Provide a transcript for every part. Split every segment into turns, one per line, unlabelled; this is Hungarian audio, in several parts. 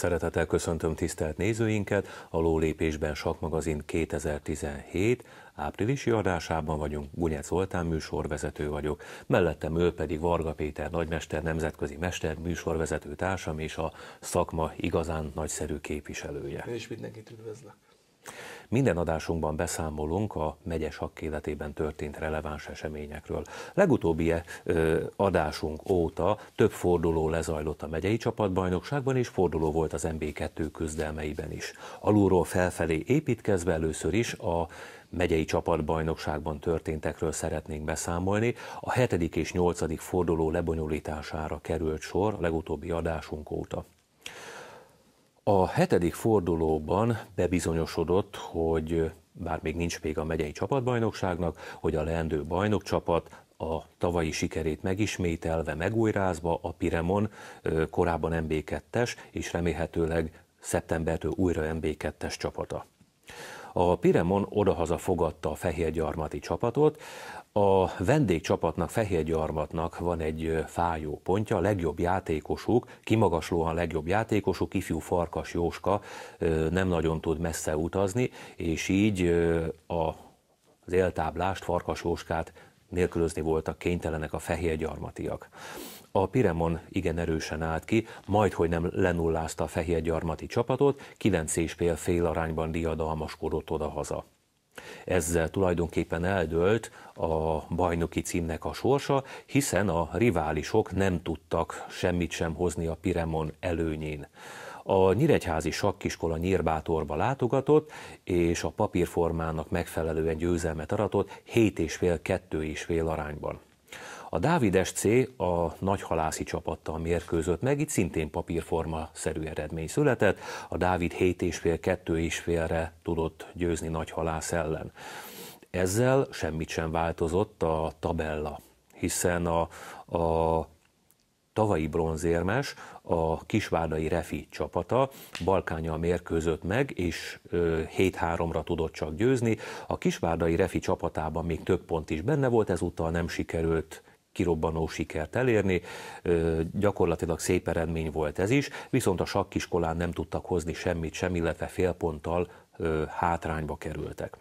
Szeretettel köszöntöm tisztelt nézőinket, a Lólépésben Sakmagazin 2017 áprilisi adásában vagyunk, Gunyec Zoltán műsorvezető vagyok, mellettem ő pedig Varga Péter nagymester, nemzetközi mester, műsorvezető társam és a szakma igazán nagyszerű képviselője. És
mindenkit üdvözlök.
Minden adásunkban beszámolunk a megyes hakkéletében történt releváns eseményekről. Legutóbbi adásunk óta több forduló lezajlott a megyei csapatbajnokságban, és forduló volt az MB2 küzdelmeiben is. Alulról felfelé építkezve először is a megyei csapatbajnokságban történtekről szeretnénk beszámolni. A 7. és 8. forduló lebonyolítására került sor a legutóbbi adásunk óta. A hetedik fordulóban bebizonyosodott, hogy bár még nincs még a megyei csapatbajnokságnak, hogy a leendő bajnokcsapat a tavalyi sikerét megismételve, megújrázva a Piremon, korábban MB2-es, és remélhetőleg szeptembertől újra MB2-es csapata. A Piremon odahaza fogadta a fehérgyarmati csapatot, a vendégcsapatnak, Gyarmatnak van egy fájó pontja, a legjobb játékosuk, kimagaslóan legjobb játékosuk, ifjú Farkas Jóska nem nagyon tud messze utazni, és így az éltáblást, Farkas Jóskát nélkülözni voltak kénytelenek a Gyarmatiak. A Piremon igen erősen állt ki, majd hogy nem lenullázta a Gyarmati csapatot, 9 és fél, fél arányban diadalmaskodott oda-haza. Ezzel tulajdonképpen eldőlt a bajnoki címnek a sorsa, hiszen a riválisok nem tudtak semmit sem hozni a Piremon előnyén. A Nyíregyházi sakkiskola Nyírbátorba látogatott, és a papírformának megfelelően győzelmet aratott 7,5-2,5 arányban. A Dávid SC a nagyhalászi csapattal mérkőzött meg, itt szintén papírforma szerű eredmény született, a Dávid 2 és félre tudott győzni nagyhalász ellen. Ezzel semmit sem változott a tabella, hiszen a, a tavalyi bronzérmes, a kisvárdai Refi csapata Balkánya mérkőzött meg, és 7-3-ra tudott csak győzni. A kisvárdai Refi csapatában még több pont is benne volt, ezúttal nem sikerült kirobbanó sikert elérni. Gyakorlatilag szép eredmény volt ez is, viszont a sakkiskolán nem tudtak hozni semmit sem, illetve félponttal hátrányba kerültek.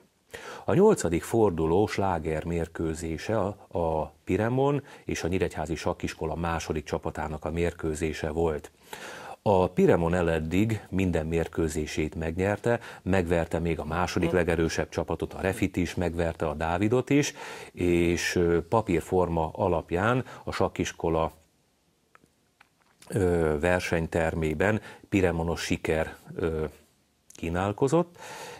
A nyolcadik forduló sláger mérkőzése a Piremon és a Nyíregyházi Sakkiskola második csapatának a mérkőzése volt. A Piremon eleddig minden mérkőzését megnyerte, megverte még a második legerősebb csapatot, a Refit is, megverte a Dávidot is, és papírforma alapján a sakiskola versenytermében Piremonos siker kínálkozott,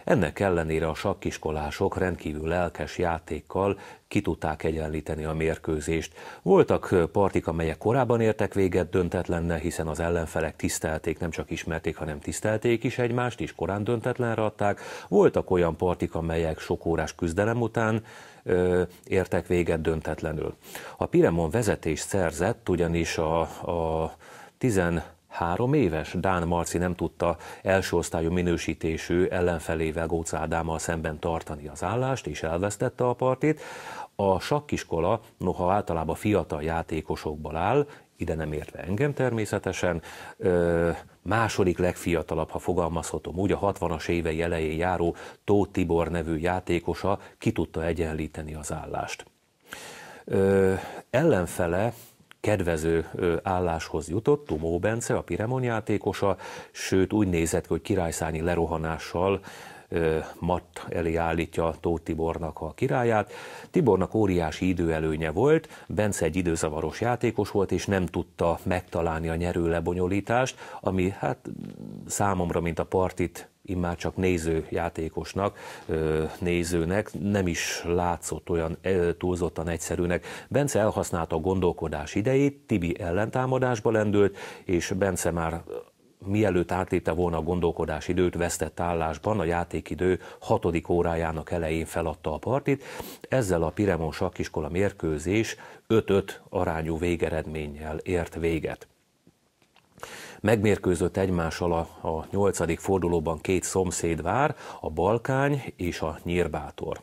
ennek ellenére a sakkiskolások rendkívül lelkes játékkal ki tudták egyenlíteni a mérkőzést. Voltak partik, amelyek korábban értek véget döntetlenne, hiszen az ellenfelek tisztelték, nem csak ismerték, hanem tisztelték is egymást, és korán döntetlenre adták. Voltak olyan partik, amelyek sok órás küzdelem után ö, értek véget döntetlenül. A Piremon vezetés szerzett, ugyanis a, a Három éves Dán Marci nem tudta első osztályú minősítésű ellenfelével Góc Ádámmal szemben tartani az állást, és elvesztette a partit. A sakkiskola, noha általában fiatal játékosokból áll, ide nem értve engem természetesen, ö, második legfiatalabb, ha fogalmazhatom úgy, a 60-as évei elején járó Tóth Tibor nevű játékosa ki tudta egyenlíteni az állást. Ö, ellenfele kedvező álláshoz jutott, Tumó Bence, a Piremon játékosa, sőt úgy nézett hogy királyszányi lerohanással Matt elé állítja Tóth Tibornak a királyát. Tibornak óriási időelőnye volt, Bence egy időzavaros játékos volt, és nem tudta megtalálni a nyerő lebonyolítást, ami hát számomra, mint a partit immár csak néző játékosnak, nézőnek, nem is látszott olyan túlzottan egyszerűnek. Bence elhasználta a gondolkodás idejét, Tibi ellentámadásba lendült, és Bence már mielőtt átlépte volna a gondolkodás időt, vesztett állásban a játékidő hatodik órájának elején feladta a partit. Ezzel a Piremon sakkiskola mérkőzés 5-5 arányú végeredménnyel ért véget. Megmérkőzött egymással a, a 8. fordulóban két szomszédvár, a Balkány és a Nyírbátor.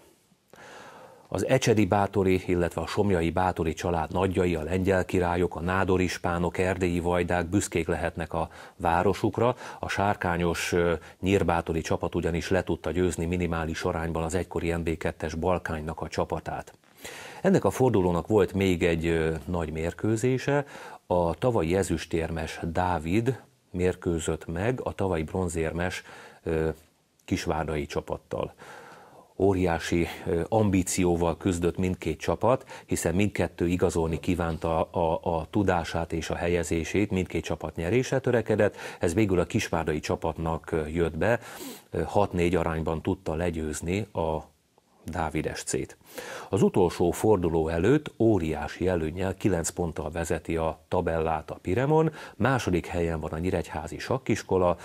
Az Ecsedi bátori, illetve a Somjai bátori család nagyjai, a lengyel királyok, a nádor ispánok, erdélyi vajdák büszkék lehetnek a városukra. A sárkányos nyírbátori csapat ugyanis le tudta győzni minimális arányban az egykori MB2-es Balkánynak a csapatát. Ennek a fordulónak volt még egy nagy mérkőzése, a tavalyi ezüstérmes Dávid mérkőzött meg a tavalyi bronzérmes kisvárdai csapattal. Óriási ambícióval küzdött mindkét csapat, hiszen mindkettő igazolni kívánta a, a tudását és a helyezését, mindkét csapat nyerése törekedett, ez végül a kisvárdai csapatnak jött be, 6-4 arányban tudta legyőzni a Dávides c Az utolsó forduló előtt óriási előnyel 9 ponttal vezeti a tabellát a Piremon, második helyen van a Nyíregyházi sakkiskola,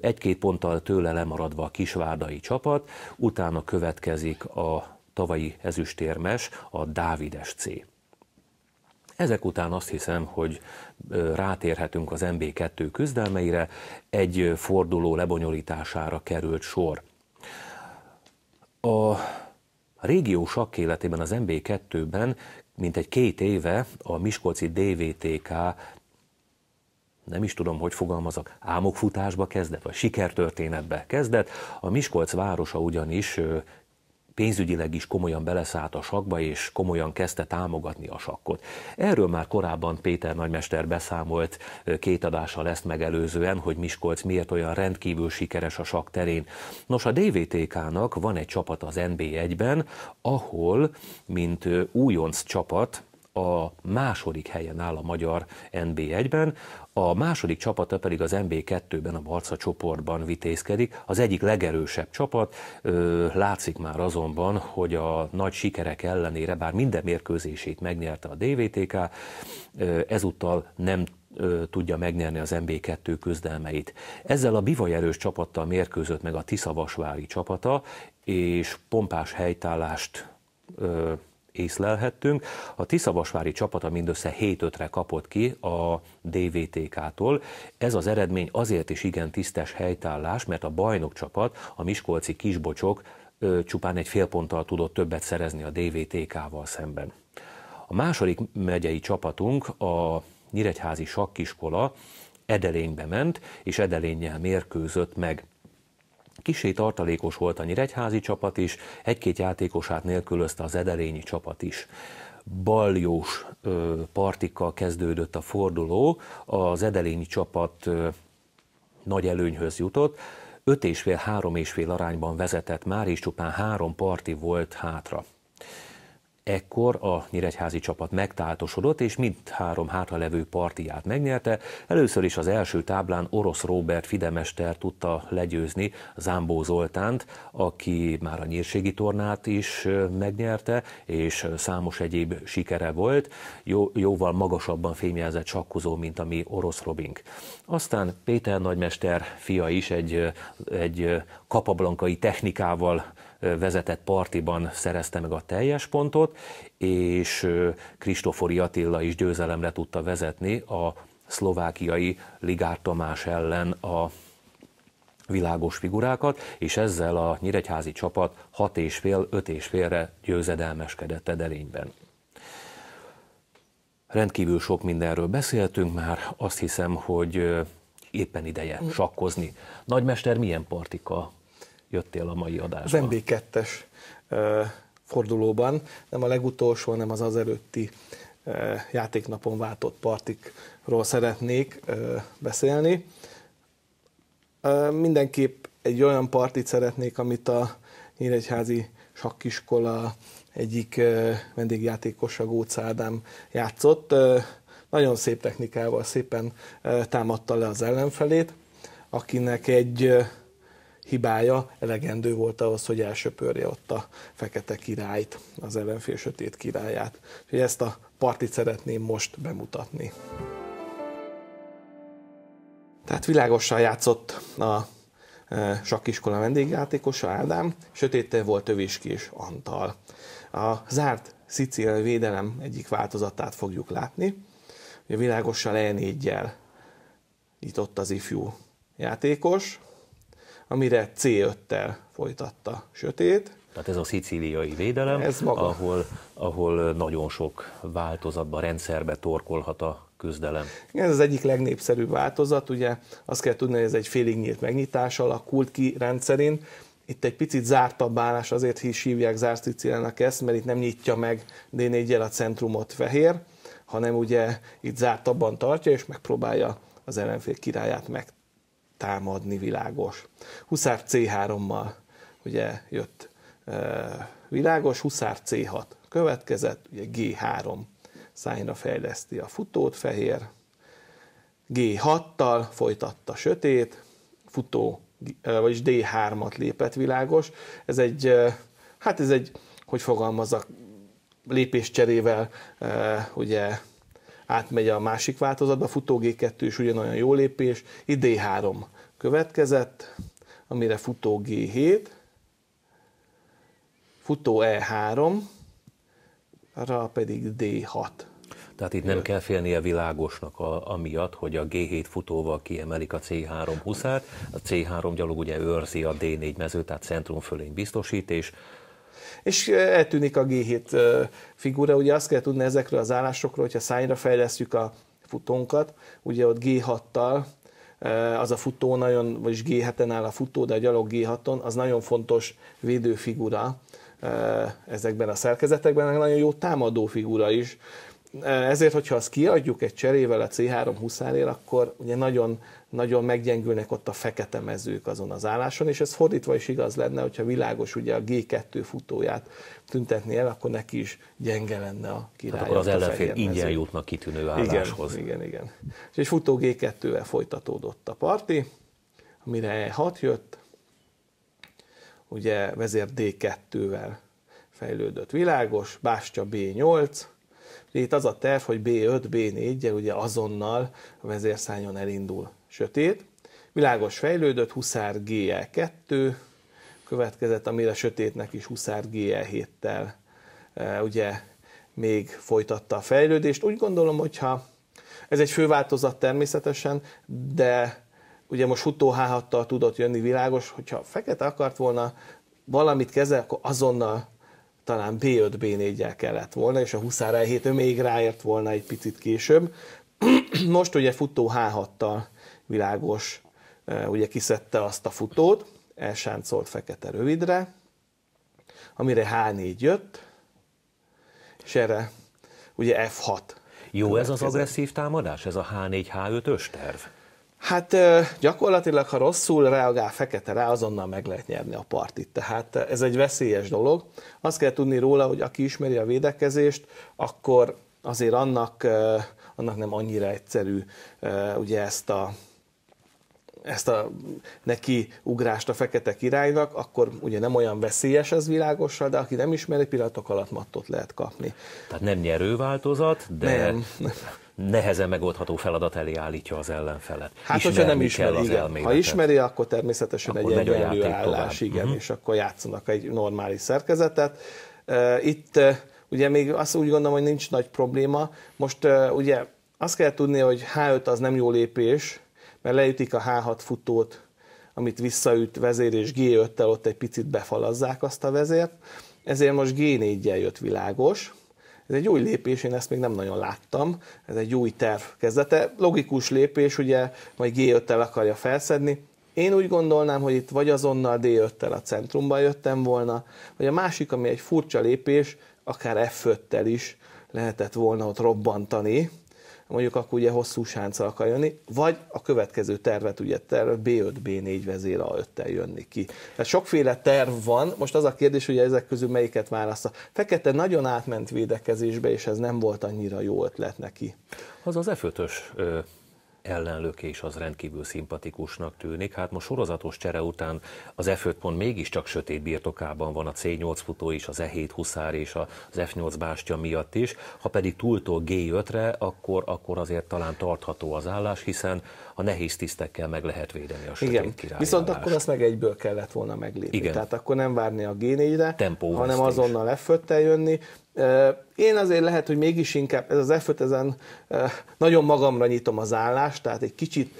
egy-két ponttal tőle lemaradva a kisvárdai csapat, utána következik a tavalyi ezüstérmes, a Dávid SC. Ezek után azt hiszem, hogy rátérhetünk az MB2 küzdelmeire, egy forduló lebonyolítására került sor. A régió sakkéletében, az MB2-ben egy két éve a Miskolci DVTK nem is tudom, hogy fogalmazok, álmokfutásba kezdett, vagy sikertörténetbe kezdett. A Miskolc városa ugyanis pénzügyileg is komolyan beleszállt a sakba, és komolyan kezdte támogatni a sakkot. Erről már korábban Péter nagymester beszámolt két adással ezt megelőzően, hogy Miskolc miért olyan rendkívül sikeres a sakk terén. Nos, a DVTK-nak van egy csapat az NB1-ben, ahol, mint újonc csapat, a második helyen áll a magyar NB1-ben, a második csapata pedig az NB2-ben, a Barca csoportban vitézkedik. Az egyik legerősebb csapat, látszik már azonban, hogy a nagy sikerek ellenére, bár minden mérkőzését megnyerte a DVTK, ezúttal nem tudja megnyerni az MB2 küzdelmeit. Ezzel a bivajerős csapattal mérkőzött meg a Tiszavasvári csapata, és pompás helytállást észlelhettünk. A Tiszavasvári csapata mindössze 7-5-re kapott ki a DVTK-tól. Ez az eredmény azért is igen tisztes helytállás, mert a bajnok csapat, a Miskolci Kisbocsok csupán egy fél ponttal tudott többet szerezni a DVTK-val szemben. A második megyei csapatunk, a Nyíregyházi Sakkiskola, Edelénybe ment, és edelénnyel mérkőzött meg. Kisé tartalékos volt a nyíregyházi csapat is, egy-két játékosát nélkülözte az ederényi csapat is baljós partikkal kezdődött a forduló, az edelényi csapat nagy előnyhöz jutott, 5,5-3,5 arányban vezetett már, és csupán három parti volt hátra. Ekkor a nyíregyházi csapat megtáltosodott, és mindhárom hátralevő partiját megnyerte. Először is az első táblán orosz Robert Fidemester tudta legyőzni Zámbó Zoltánt, aki már a nyírségi tornát is megnyerte, és számos egyéb sikere volt, jó, jóval magasabban fémjelzett sakkozó, mint a mi orosz Robink. Aztán Péter nagymester fia is egy, egy kapablankai technikával vezetett partiban szerezte meg a teljes pontot, és Kristofori Attila is győzelemre tudta vezetni a szlovákiai Ligár Tamás ellen a világos figurákat, és ezzel a nyíregyházi csapat 65 és félre győzedelmeskedett Edelényben. Rendkívül sok mindenről beszéltünk már, azt hiszem, hogy éppen ideje sakkozni. Nagymester milyen partika jöttél a mai adásba. Az
MB2-es fordulóban, nem a legutolsó, hanem az az előtti játéknapon váltott partikról szeretnék beszélni. Mindenképp egy olyan partit szeretnék, amit a Nyíregyházi sakkiskola egyik vendégjátékosa Góc Ádám játszott. Nagyon szép technikával szépen támadta le az ellenfelét, akinek egy hibája elegendő volt ahhoz, hogy elsöpörje ott a fekete királyt, az ellenfél sötét királyát. Úgyhogy ezt a partit szeretném most bemutatni. Tehát világosan játszott a e, sakkiskola vendégjátékosa Ádám, sötéte volt Töviski és Antal. A zárt szicíliai védelem egyik változatát fogjuk látni. Ugye világosan e 4 nyitott az ifjú játékos, amire C5-tel folytatta sötét.
Tehát ez a szicíliai védelem, ez maga. Ahol, ahol nagyon sok változatba, rendszerbe torkolhat a küzdelem.
Igen, ez az egyik legnépszerűbb változat, ugye azt kell tudni, hogy ez egy félig nyílt megnyitás alakult ki rendszerint, itt egy picit zártabb állás, azért is hívják zárt Szicíliának ezt, mert itt nem nyitja meg d 4 a centrumot fehér, hanem ugye itt zártabban tartja, és megpróbálja az ellenfél királyát meg támadni, világos. Huszár C3-mal ugye jött világos, Huszár C6 következett, ugye G3 szájra fejleszti a futót fehér, G6-tal folytatta sötét, futó, vagyis D3-at lépett világos. Ez egy, hát ez egy, hogy fogalmazak, lépéscserével ugye átmegy a másik változatba, futó G2 is ugyanolyan jó lépés, itt D3 következett, amire futó G7, futó E3, arra pedig D6.
Tehát itt nem kell félnie világosnak a, amiatt, hogy a G7 futóval kiemelik a C3 huszát, a C3 gyalog ugye őrzi a D4 mezőt, tehát centrum fölény biztosítés. és
és eltűnik a G7 figura. Ugye azt kell tudni ezekről az állásokról, hogyha szányra fejlesztjük a futónkat, ugye ott G6-tal, az a futó nagyon, vagyis G7-en áll a futó, de a gyalog G6-on, az nagyon fontos védőfigura ezekben a szerkezetekben, nagyon jó támadó figura is ezért, hogyha azt kiadjuk egy cserével a C3 huszárért, akkor ugye nagyon, nagyon meggyengülnek ott a fekete mezők azon az álláson, és ez fordítva is igaz lenne, hogyha világos ugye a G2 futóját tüntetni el, akkor neki is gyenge lenne a király. Hát akkor az ellenfél ingyen jutnak kitűnő álláshoz. Igen, igen, igen. És egy futó G2-vel folytatódott a parti, amire E6 jött, ugye vezér D2-vel fejlődött világos, Bástya B8, itt az a terv, hogy B5, B4-je ugye azonnal a vezérszányon elindul sötét. Világos fejlődött, Huszár GL2 következett, amire sötétnek is Huszár GL7-tel e, ugye még folytatta a fejlődést. Úgy gondolom, hogyha ez egy főváltozat természetesen, de ugye most Hutó H6-tal tudott jönni világos, hogyha fekete akart volna valamit kezel, akkor azonnal talán b 5 b 4 kellett volna, és a Huszár elhétő még ráért volna egy picit később. Most ugye futó H6-tal világos, ugye kiszedte azt a futót, elsáncolt fekete rövidre, amire H4 jött, és erre ugye F6. Jó ez az agresszív támadás, ez a H4-H5-ös terv? Hát gyakorlatilag, ha rosszul reagál fekete rá, azonnal meg lehet nyerni a partit. Tehát ez egy veszélyes dolog. Azt kell tudni róla, hogy aki ismeri a védekezést, akkor azért annak, annak nem annyira egyszerű ugye ezt a ezt a neki ugrást a fekete királynak, akkor ugye nem olyan veszélyes ez világosra, de aki nem ismeri, pillanatok alatt mattot lehet kapni.
Tehát nem nyerő változat, de... Nem nehezen megoldható feladat elé állítja az ellenfelet. Hát, Ismerni hogyha nem ismeri, kell igen. az elméletet. Ha ismeri,
akkor természetesen akkor egy egyenlő állás, tovább. igen, uh-huh. és akkor játszanak egy normális szerkezetet. Uh, itt uh, ugye még azt úgy gondolom, hogy nincs nagy probléma. Most uh, ugye azt kell tudni, hogy H5 az nem jó lépés, mert leütik a H6 futót, amit visszaüt vezér, és G5-tel ott egy picit befalazzák azt a vezért. Ezért most G4-jel jött világos, ez egy új lépés, én ezt még nem nagyon láttam, ez egy új terv kezdete. Logikus lépés, ugye majd G5-tel akarja felszedni, én úgy gondolnám, hogy itt vagy azonnal D5-tel a centrumba jöttem volna, vagy a másik, ami egy furcsa lépés, akár F5-tel is lehetett volna ott robbantani, mondjuk akkor ugye hosszú sánccal akar jönni, vagy a következő tervet ugye terve B5, B4 vezér a 5 jönni ki. Tehát sokféle terv van, most az a kérdés, hogy ezek közül melyiket választa. Fekete nagyon átment védekezésbe, és ez nem volt annyira jó ötlet neki.
Az az f 5 ellenlökés az rendkívül szimpatikusnak tűnik. Hát most sorozatos csere után az F5 pont mégiscsak sötét birtokában van a C8 futó is, az E7 huszár és az F8 bástya miatt is. Ha pedig túltól G5-re, akkor, akkor azért talán tartható az állás, hiszen a nehéz tisztekkel meg lehet védeni
a sötét Igen. Viszont állást. akkor azt meg egyből kellett volna meglépni. Igen. Tehát akkor nem várni a G4-re, Tempó hanem azonnal f jönni, én azért lehet, hogy mégis inkább ez az f ezen nagyon magamra nyitom az állást, tehát egy kicsit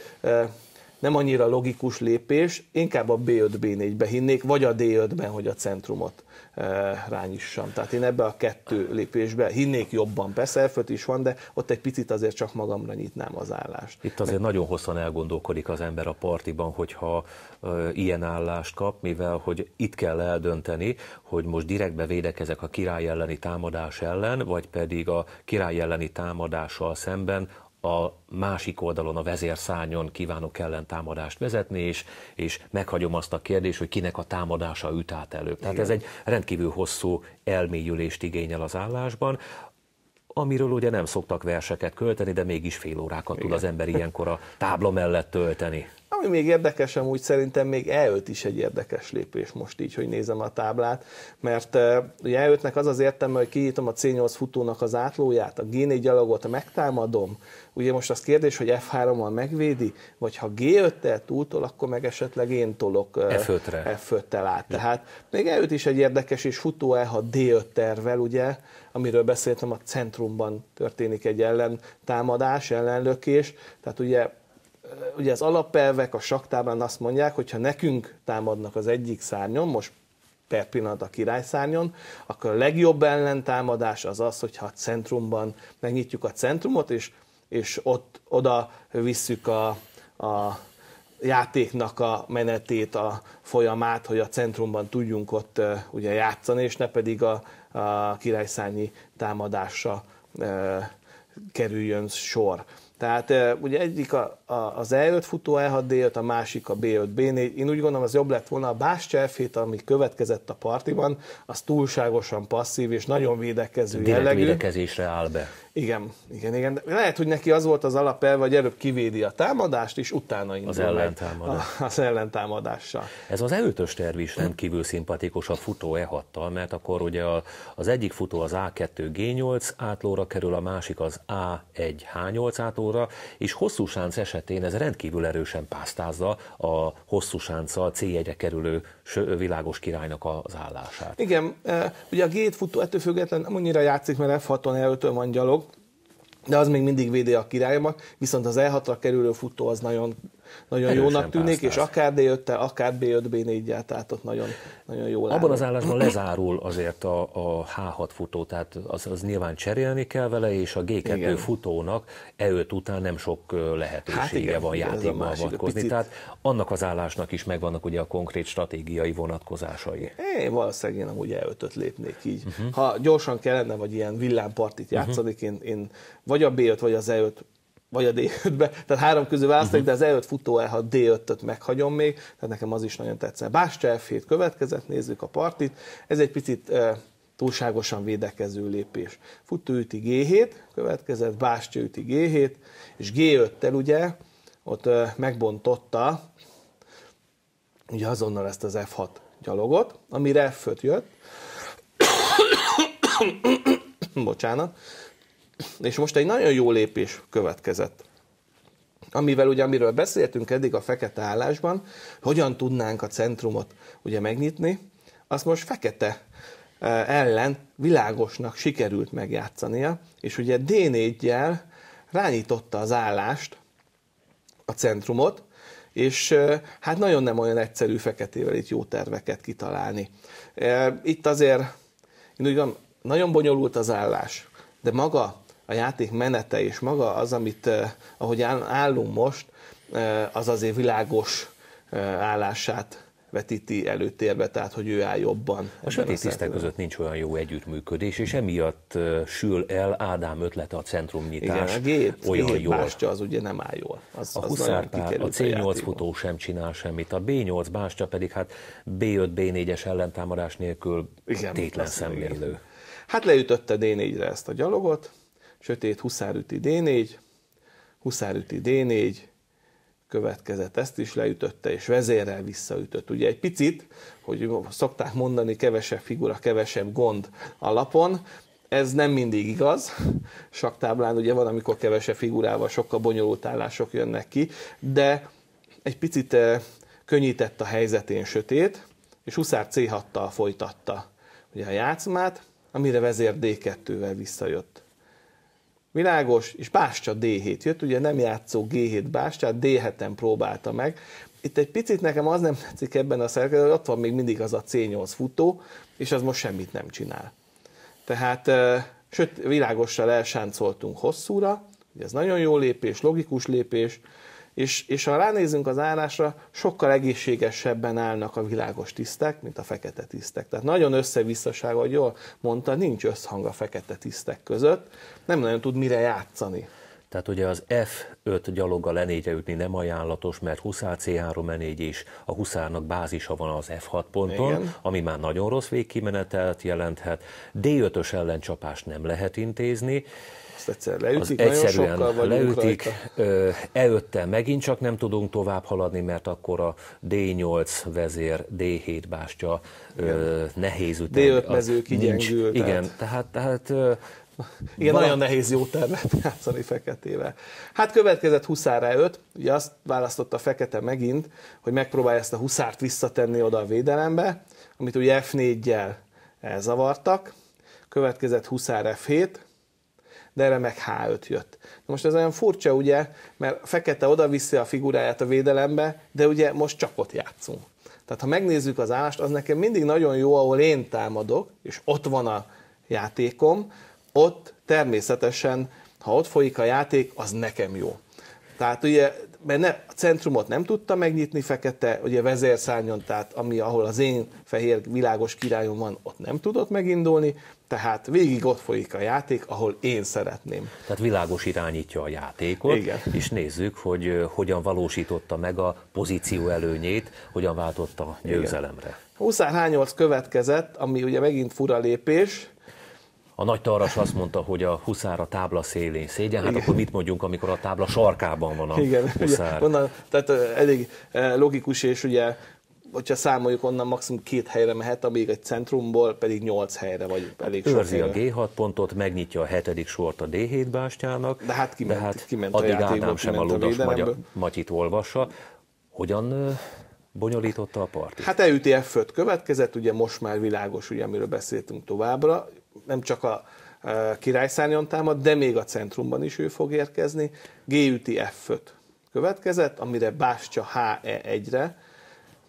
nem annyira logikus lépés, inkább a B5-B4-be hinnék, vagy a D5-ben, hogy a centrumot eh, rányissam. Tehát én ebbe a kettő lépésbe hinnék jobban, persze elföt is van, de ott egy picit azért csak magamra nyitnám az állást.
Itt azért Meg... nagyon hosszan elgondolkodik az ember a partiban, hogyha ö, eh, ilyen állást kap, mivel hogy itt kell eldönteni, hogy most direktbe védekezek a király elleni támadás ellen, vagy pedig a király elleni támadással szemben a másik oldalon, a vezérszányon kívánok ellen támadást vezetni, és, és meghagyom azt a kérdést, hogy kinek a támadása üt át előbb. Tehát Igen. ez egy rendkívül hosszú elmélyülést igényel az állásban amiről ugye nem szoktak verseket költeni, de mégis fél órákat Igen. tud az ember ilyenkor a tábla mellett tölteni.
Ami még érdekes, amúgy szerintem még E5 is egy érdekes lépés most így, hogy nézem a táblát, mert eh, ugye E5-nek az az értelme, hogy kinyitom a C8 futónak az átlóját, a G4 gyalogot megtámadom, ugye most az kérdés, hogy F3-mal megvédi, vagy ha G5-tel túltol, akkor meg esetleg én tolok eh, F5-re. F5-tel át. Tehát még E5 is egy érdekes, és futó E6 D5 tervel, ugye, amiről beszéltem, a centrumban történik egy ellentámadás, ellenlökés, tehát ugye ugye az alapelvek a saktában azt mondják, hogy ha nekünk támadnak az egyik szárnyon, most per pillanat a szárnyon, akkor a legjobb ellentámadás az az, hogyha a centrumban megnyitjuk a centrumot, és, és ott oda visszük a, a játéknak a menetét, a folyamát, hogy a centrumban tudjunk ott uh, ugye játszani, és ne pedig a, a királyszányi támadásra uh, kerüljön sor. Tehát ugye egyik a, a, az E5 futó E6 d a másik a B5 B4. Én úgy gondolom, az jobb lett volna a Bástcselfét, ami következett a partiban, az túlságosan passzív és nagyon védekező Direkt jellegű.
védekezésre áll be.
Igen, igen, igen. De lehet, hogy neki az volt az alapelve, vagy előbb kivédi a támadást, és utána indul Az ellentámadás. A, az ellentámadással.
Ez az előtös terv is rendkívül szimpatikus a futó e mert akkor ugye a, az egyik futó az A2G8 átlóra kerül, a másik az A1H8 átlóra, és hosszú sánc esetén ez rendkívül erősen pásztázza a hosszú sánccal c 1 kerülő világos királynak az állását.
Igen, eh, ugye a G1 futó ettől függetlenül nem annyira játszik, mert F6-on, e van gyalog, de az még mindig védi a királyomat, viszont az elhatra kerülő futó az nagyon nagyon Erősen jónak tűnik, pásztáz. és akár D5-tel, akár B5, B4-jel, tehát ott nagyon, nagyon jól áll. Abban az állásban
lezárul azért a, a H6 futó, tehát az, az nyilván cserélni kell vele, és a G2 igen. futónak E5 után nem sok lehetősége hát igen, van játékba avatkozni. Picit... Tehát annak az állásnak is megvannak ugye a konkrét stratégiai vonatkozásai.
Én valószínűleg én amúgy E5-öt lépnék így. Uh-huh. Ha gyorsan kellene, vagy ilyen villámpartit mhm. játszani, uh-huh. én, én vagy a B5, vagy az E5 vagy a D5-be, tehát három közül választani, uh-huh. Mhm. de az E5 futó E6 D5-öt meghagyom még, tehát nekem az is nagyon tetszett. Bástya F7 következett, nézzük a partit, ez egy picit e, túlságosan védekező lépés. Futó üti G7, következett Bástya üti G7, és G5-tel ugye ott e, megbontotta ugye azonnal ezt az F6 gyalogot, amire F5 jött, bocsánat, és most egy nagyon jó lépés következett amivel ugye, amiről beszéltünk eddig a fekete állásban, hogyan tudnánk a centrumot ugye megnyitni, azt most fekete e, ellen világosnak sikerült megjátszania, és ugye d 4 rányította az állást, a centrumot, és e, hát nagyon nem olyan egyszerű feketével itt jó terveket kitalálni. E, itt azért, én úgy gondolom, nagyon bonyolult az állás, de maga a játék menete és maga az, amit, eh, ahogy állunk most, eh, az azért világos eh, állását vetíti előtérbe, tehát hogy ő áll jobban. A sötét tisztek között
nincs olyan jó együttműködés, és emiatt sül el Ádám ötlete a centrumnyitás. Igen, a gép, olyan gép jól. Bástya
az ugye nem áll jól. Az, a Huszárpár, a C8 a futó
sem csinál semmit, a B8 bástya pedig hát B5, B4-es ellentámadás nélkül Igen, tétlen szemlélő.
Hát leütötte D4-re ezt a gyalogot, sötét huszárüti D4, huszárüti D4, következett, ezt is leütötte, és vezérrel visszaütött. Ugye egy picit, hogy szokták mondani, kevesebb figura, kevesebb gond alapon, ez nem mindig igaz. Saktáblán ugye van, amikor kevesebb figurával sokkal bonyolult állások jönnek ki, de egy picit eh, könnyített a helyzetén sötét, és Huszár C6-tal folytatta ugye a játszmát, amire vezér D2-vel visszajött. Világos, és Bástya D7 jött, ugye nem játszó G7 Bástya, hát D7-en próbálta meg. Itt egy picit nekem az nem tetszik ebben a szerkezetben, hogy ott van még mindig az a C8 futó, és az most semmit nem csinál. Tehát, sőt, világossal elsáncoltunk hosszúra, ugye ez nagyon jó lépés, logikus lépés, és, és ha ránézünk az állásra, sokkal egészségesebben állnak a világos tisztek, mint a fekete tisztek. Tehát nagyon összevisszaság, hogy jól mondta, nincs összhang a fekete tisztek között, nem nagyon tud mire játszani. Tehát
ugye az F5 gyaloga e 4 ütni nem ajánlatos, mert Huszár C3 n 4 is, a Huszárnak bázisa van az F6 ponton, Igen. ami már nagyon rossz végkimenetelt jelenthet. D5-ös ellencsapást nem lehet intézni, azt egyszer leütik, az egyszerűen sokkal leütik, előtte megint csak nem tudunk tovább haladni, mert akkor a D8 vezér, D7 bástya nehéz ütem. D5 mező kigyengül. Tehát... igen,
tehát, tehát igen, Valam... nagyon nehéz jó termet játszani feketével. Hát következett huszára 5, e ugye azt választotta fekete megint, hogy megpróbálja ezt a huszárt visszatenni oda a védelembe, amit ugye f 4 gyel elzavartak. Következett huszár F7, de erre meg H5 jött. Na most ez olyan furcsa, ugye, mert Fekete oda-viszi a figuráját a védelembe, de ugye most csak ott játszunk. Tehát ha megnézzük az állást, az nekem mindig nagyon jó, ahol én támadok, és ott van a játékom, ott természetesen, ha ott folyik a játék, az nekem jó. Tehát ugye, mert ne, a centrumot nem tudta megnyitni fekete, ugye vezérszárnyon, tehát ami, ahol az én fehér világos királyom van, ott nem tudott megindulni, tehát végig ott folyik a játék, ahol én szeretném.
Tehát világos irányítja a játékot, Igen. és nézzük, hogy hogyan valósította meg a pozíció előnyét, hogyan váltotta a győzelemre.
hányolc következett, ami ugye megint fura lépés,
a nagy taras azt mondta, hogy a huszár a tábla szélén szégyen, hát Igen. akkor mit mondjunk, amikor a tábla sarkában van a Igen. huszár? Igen,
onnan, tehát elég logikus és ugye hogyha számoljuk, onnan maximum két helyre mehet, amíg egy centrumból pedig nyolc helyre vagy elég sok helyre. a
G6 pontot, megnyitja a hetedik sort a D7 bástyának. De hát
kiment, de hát kiment addig a játékból, Ádám sem a ludas magyar,
matyit olvassa. Hogyan bonyolította a partit?
Hát elüti F5 következett, ugye most már világos, ugye, amiről beszéltünk továbbra. Nem csak a királyszárnyon támad, de még a centrumban is ő fog érkezni. G üti F5 következett, amire Bástya HE1-re,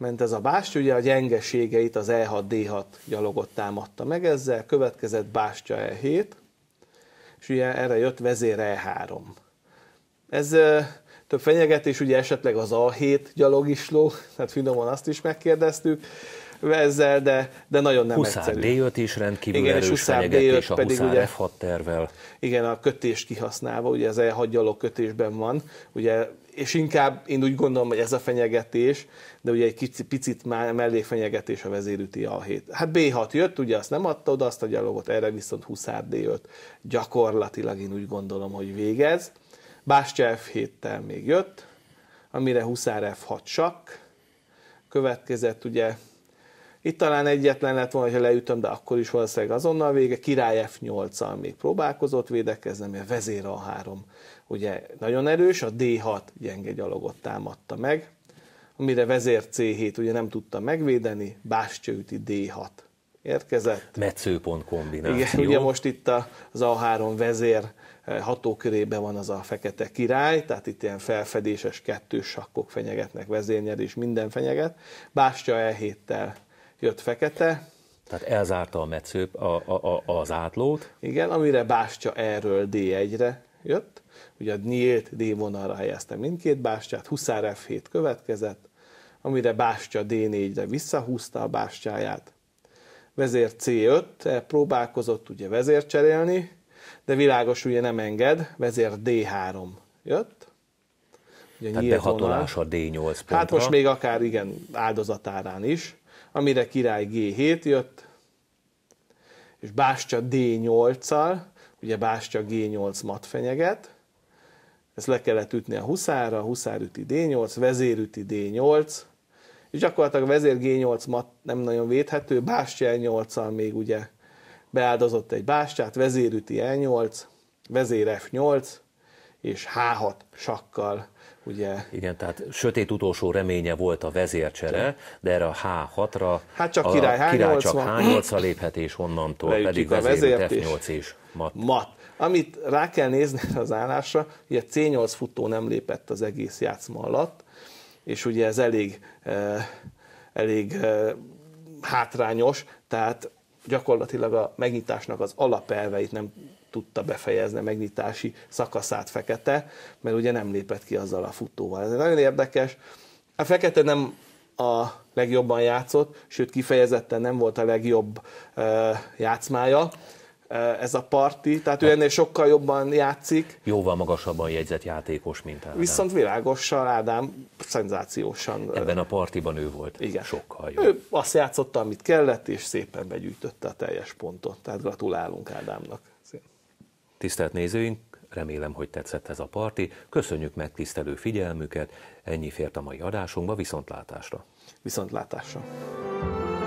ment ez a bástya, ugye a gyengeségeit az E6-D6 gyalogot támadta meg ezzel, következett bástya E7, és ugye erre jött vezér E3. Ez több fenyegetés, ugye esetleg az A7 gyalog is ló, tehát finoman azt is megkérdeztük ezzel, de, de nagyon nem Huszár egyszerű.
D5 is rendkívül igen, erős és fenyegetés D5 pedig a ugye, F6 tervel.
Igen, a kötést kihasználva, ugye az E6 gyalog kötésben van, ugye és inkább én úgy gondolom, hogy ez a fenyegetés, de ugye egy kicsi, picit már mellékfenyegetés a vezérüti a hét. Hát B6 jött, ugye azt nem adta oda azt a gyalogot, erre viszont 20 d gyakorlatilag én úgy gondolom, hogy végez. Bástya F7-tel még jött, amire 20 F6 csak következett ugye itt talán egyetlen lett volna, hogyha leütöm, de akkor is valószínűleg azonnal vége. Király F8-al még próbálkozott védekezni, mert vezér A3 ugye nagyon erős, a D6 gyenge gyalogot támadta meg, amire vezér C7 ugye nem tudta megvédeni, Bástyaüti D6 érkezett.
Metszőpont kombináció. Igen, ugye
most itt az A3 vezér eh, hatókörében van az a fekete király, tehát itt ilyen felfedéses kettős sakkok fenyegetnek, vezérnyed és minden fenyeget. Bástya E7-tel jött fekete. Tehát elzárta a metszőp a, a, a, az átlót. Igen, amire Bástya erről D1-re jött, ugye a nyílt D vonalra helyezte mindkét bástyát, Huszár F7 következett, amire bástya D4-re visszahúzta a bástyáját. Vezér C5, e, próbálkozott ugye vezér cserélni, de világos ugye nem enged, vezér D3 jött. Ugye Tehát behatolás a
D8 pontra. Hát most még
akár igen áldozatárán is, amire király G7 jött, és bástya D8-al, ugye Bástya G8 mat fenyeget, ezt le kellett ütni a huszára, a huszár üti D8, vezér üti D8, és gyakorlatilag a vezér G8 mat nem nagyon védhető, Bástya E8-al még ugye beáldozott egy bástyát, vezér üti E8, vezér F8, és H6 sakkal ugye...
Igen, tehát sötét utolsó reménye volt a vezércsere, de erre a H6-ra hát csak király, a király csak H8-ra léphet, és onnantól Leütjük pedig vezér F8 is mat. mat.
Amit rá kell nézni az állásra, hogy a C8 futó nem lépett az egész játszma alatt, és ugye ez elég, eh, elég eh, hátrányos, tehát gyakorlatilag a megnyitásnak az alapelveit nem tudta befejezni a megnyitási szakaszát Fekete, mert ugye nem lépett ki azzal a futóval. Ez nagyon érdekes. A Fekete nem a legjobban játszott, sőt kifejezetten nem volt a legjobb uh, játszmája. Eh, ez a parti, tehát hát. ő ennél sokkal jobban játszik. Jóval magasabban jegyzett játékos, mint Ádám. Viszont világosan Ádám szenzációsan. Eh, Ebben a
partiban ő volt
igen. sokkal jobb. Ő azt játszotta, amit kellett, és szépen begyűjtötte a teljes pontot. Tehát gratulálunk Ádámnak.
Tisztelt nézőink, remélem, hogy tetszett ez a parti. Köszönjük meg tisztelő figyelmüket, ennyi fért a mai adásunkba, viszontlátásra!
Viszontlátásra!